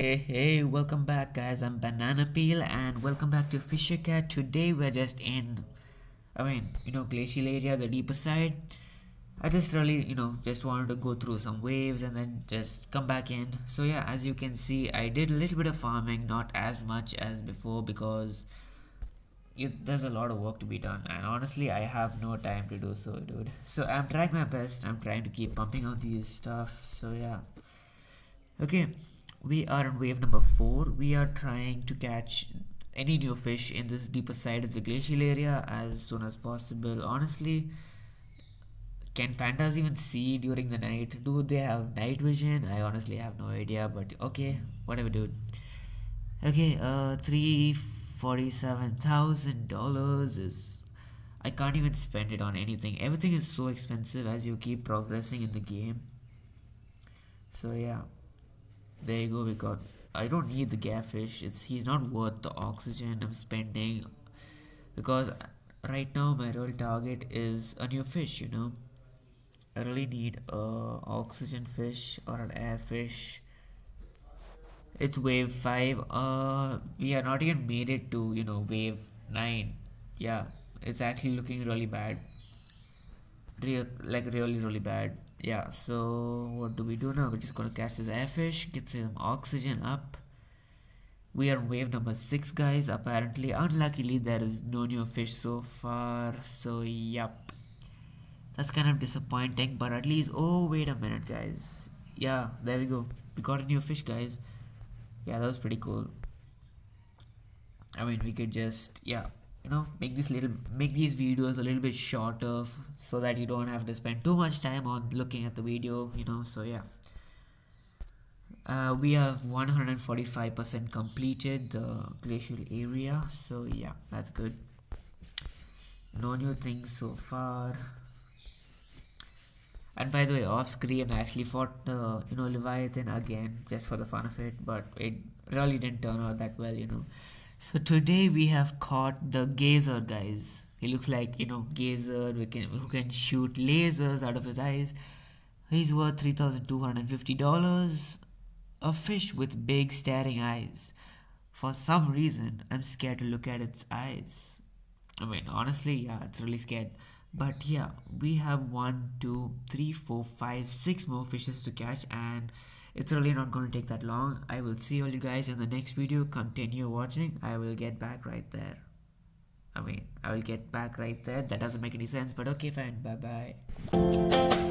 Hey hey welcome back guys I'm Banana Peel and welcome back to Fisher Cat. Today we're just in I mean you know glacial area the deeper side. I just really you know just wanted to go through some waves and then just come back in. So yeah as you can see I did a little bit of farming not as much as before because it, there's a lot of work to be done and honestly I have no time to do so dude. So I'm trying my best I'm trying to keep pumping out these stuff so yeah. Okay we are on wave number four we are trying to catch any new fish in this deeper side of the glacial area as soon as possible honestly can pandas even see during the night do they have night vision i honestly have no idea but okay whatever dude okay uh three forty seven thousand dollars is i can't even spend it on anything everything is so expensive as you keep progressing in the game so yeah there you go, we got. I don't need the gaffish. It's he's not worth the oxygen I'm spending, because right now my real target is a new fish. You know, I really need a oxygen fish or an air fish. It's wave five. Uh, we are not even made it to you know wave nine. Yeah, it's actually looking really bad. Real, like really really bad yeah so what do we do now we're just gonna cast this airfish get some oxygen up we are wave number six guys apparently unluckily there is no new fish so far so yep that's kind of disappointing but at least oh wait a minute guys yeah there we go we got a new fish guys yeah that was pretty cool i mean we could just yeah you know make this little make these videos a little bit shorter so that you don't have to spend too much time on looking at the video you know so yeah uh, we have 145% completed the glacial area so yeah that's good no new things so far and by the way off screen I actually fought the uh, you know Leviathan again just for the fun of it but it really didn't turn out that well you know so today we have caught the gazer guys. He looks like you know gazer we can, who can shoot lasers out of his eyes. He's worth three thousand two hundred fifty dollars. A fish with big staring eyes. For some reason, I'm scared to look at its eyes. I mean, honestly, yeah, it's really scared. But yeah, we have one, two, three, four, five, six more fishes to catch, and it's really not going to take that long i will see all you guys in the next video continue watching i will get back right there i mean i will get back right there that doesn't make any sense but okay fine bye bye